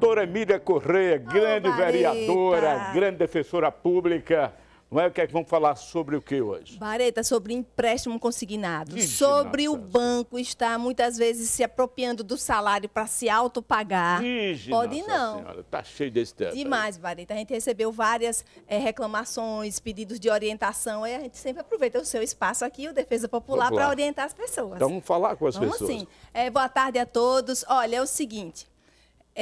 Doutora Emília Correia, grande vereadora, grande defensora pública. Não é o que é que vamos falar sobre o que hoje? Bareta, sobre empréstimo consignado. sobre nossa. o banco estar muitas vezes se apropriando do salário para se autopagar. Pode não. Senhora, tá cheio desse teto. Demais, Bareta. A gente recebeu várias é, reclamações, pedidos de orientação. E a gente sempre aproveita o seu espaço aqui, o Defesa Popular, para orientar as pessoas. Então vamos falar com as vamos pessoas. Vamos sim. É, boa tarde a todos. Olha, é o seguinte.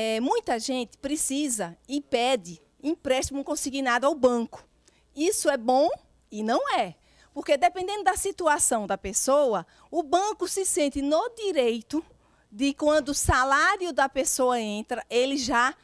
É, muita gente precisa e pede empréstimo consignado ao banco. Isso é bom e não é. Porque dependendo da situação da pessoa, o banco se sente no direito de quando o salário da pessoa entra, ele já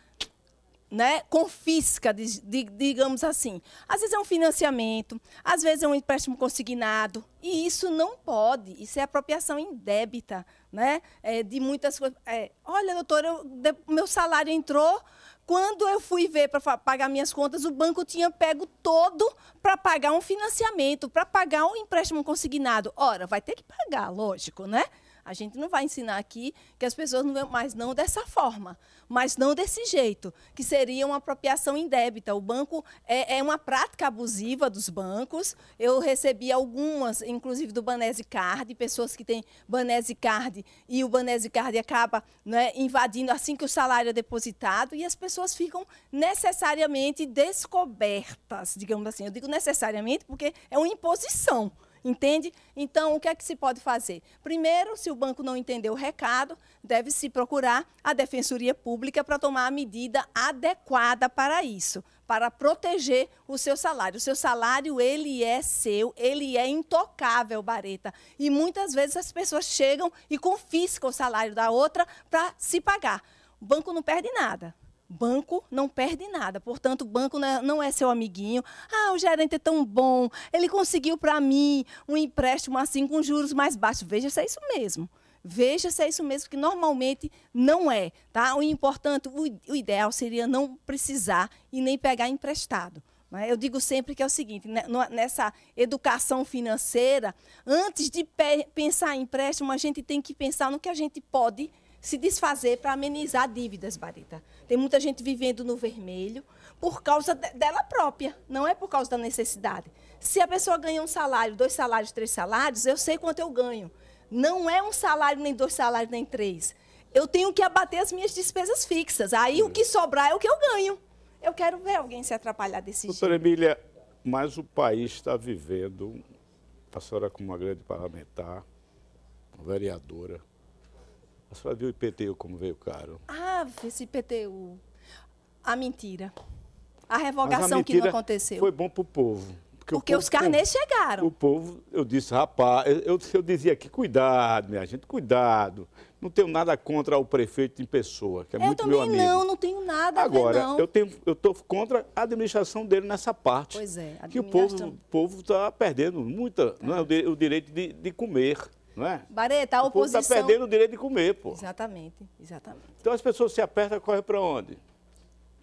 né, confisca, de, de, digamos assim. Às vezes é um financiamento, às vezes é um empréstimo consignado, e isso não pode, isso é apropriação indébita, né, é, de muitas coisas. É, Olha, doutora, eu, meu salário entrou, quando eu fui ver para pagar minhas contas, o banco tinha pego todo para pagar um financiamento, para pagar um empréstimo consignado. Ora, vai ter que pagar, lógico, né? A gente não vai ensinar aqui que as pessoas não vão, mas não dessa forma, mas não desse jeito, que seria uma apropriação indébita. O banco é, é uma prática abusiva dos bancos. Eu recebi algumas, inclusive do Banese Card, pessoas que têm Banese Card e o Banese Card acaba né, invadindo assim que o salário é depositado e as pessoas ficam necessariamente descobertas, digamos assim. Eu digo necessariamente porque é uma imposição. Entende? Então, o que é que se pode fazer? Primeiro, se o banco não entendeu o recado, deve-se procurar a Defensoria Pública para tomar a medida adequada para isso, para proteger o seu salário. O seu salário, ele é seu, ele é intocável, Bareta. E muitas vezes as pessoas chegam e confiscam o salário da outra para se pagar. O banco não perde nada. Banco não perde nada, portanto, banco é, não é seu amiguinho. Ah, o gerente é tão bom, ele conseguiu para mim um empréstimo assim com juros mais baixos. Veja se é isso mesmo. Veja se é isso mesmo, que normalmente não é. Tá? O importante, o ideal seria não precisar e nem pegar emprestado. Né? Eu digo sempre que é o seguinte: né? nessa educação financeira, antes de pensar em empréstimo, a gente tem que pensar no que a gente pode se desfazer para amenizar dívidas, Barita. Tem muita gente vivendo no vermelho por causa de, dela própria, não é por causa da necessidade. Se a pessoa ganha um salário, dois salários, três salários, eu sei quanto eu ganho. Não é um salário, nem dois salários, nem três. Eu tenho que abater as minhas despesas fixas. Aí o que sobrar é o que eu ganho. Eu quero ver alguém se atrapalhar desse Doutora jeito. Doutora Emília, mas o país está vivendo, a senhora como uma grande parlamentar, uma vereadora, a senhora viu o IPTU como veio caro? Ah, esse IPTU. A mentira. A revogação a que não aconteceu. Foi bom para o povo. Porque, porque povo, os carnês chegaram. O povo, eu disse, rapaz, eu, eu, dizia aqui, cuidado, minha gente, cuidado. Não tenho nada contra o prefeito em pessoa, que é eu muito meu amigo. Eu também não, não tenho nada Agora, ver, não. eu tenho, eu estou contra a administração dele nessa parte. Pois é, administração... Que o povo está perdendo muita, tá. não é, tá. o, direito de, de comer. Não é? Bareta, a tá oposição... está perdendo o direito de comer, pô. Exatamente, exatamente. Então as pessoas se apertam e correm para onde?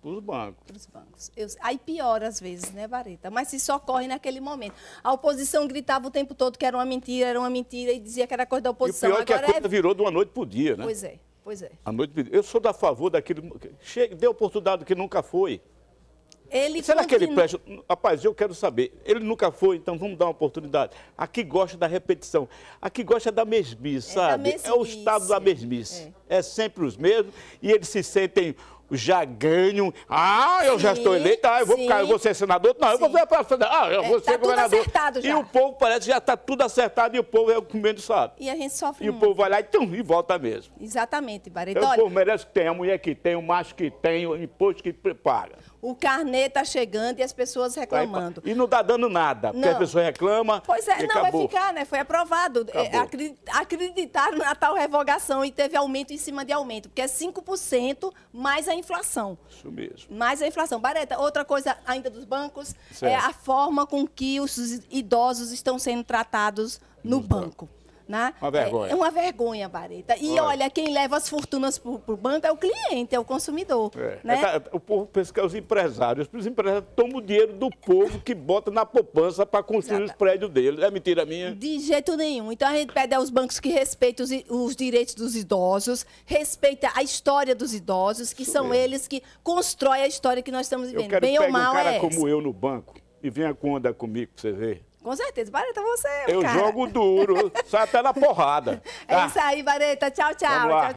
Para os bancos. Para os bancos. Eu, aí piora às vezes, né, Vareta? Mas se só corre naquele momento. A oposição gritava o tempo todo que era uma mentira, era uma mentira, e dizia que era coisa da oposição. E o pior Agora é que a é coisa é... virou de uma noite para o dia, né? Pois é, pois é. A noite Eu sou da favor daquele, Chega, dê oportunidade que nunca foi. Ele Será continua... que ele presta? Rapaz, eu quero saber. Ele nunca foi, então vamos dar uma oportunidade. Aqui gosta da repetição. Aqui gosta da mesmice, é sabe? Da mesmice. É o estado da mesmice. É. é sempre os mesmos e eles se sentem já ganho Ah, eu sim, já estou eleito, ah, eu vou, ficar, eu vou ser senador. Não, sim. eu vou ser presidente. Ah, eu é, vou é, ser tá governador. Acertado já. E o povo parece que já está tudo acertado e o povo é o comendo menos sabe. E a gente sofre. E muito. o povo vai lá e, tum, e volta mesmo. Exatamente, Barreto. Então, o povo merece que tenha a mulher que tem, o macho que tem, o imposto que paga. O carnê está chegando e as pessoas tá reclamando. E não está dando nada, porque não. a pessoa reclama. Pois é, não, acabou. vai ficar, né? Foi aprovado. É, acabou. Acreditaram na tal revogação e teve aumento em cima de aumento, porque é 5% mais a inflação. Isso mesmo. Mais a inflação. Bareta, outra coisa ainda dos bancos é certo. é a forma com que os idosos estão sendo tratados no, no banco. banco. Né? Uma é, vergonha. É, uma vergonha, Bareta. E olha, olha quem leva as fortunas para o banco é o cliente, é o consumidor. É. Né? É, o povo pensa que é os empresários. Os empresários tomam o dinheiro do povo que bota na poupança para construir os prédios deles. É mentira minha? De jeito nenhum. Então a gente pede aos bancos que respeitem os, os direitos dos idosos, respeitem a história dos idosos, que Isso são mesmo. eles que constroem a história que nós estamos vivendo. Eu quero Bem que ou mal um cara é como eu no banco e venha com onda comigo para você ver. Com certeza. Bareta, é você. Eu cara. jogo duro. Sai até na porrada. É isso aí, Vareta. tchau, tchau.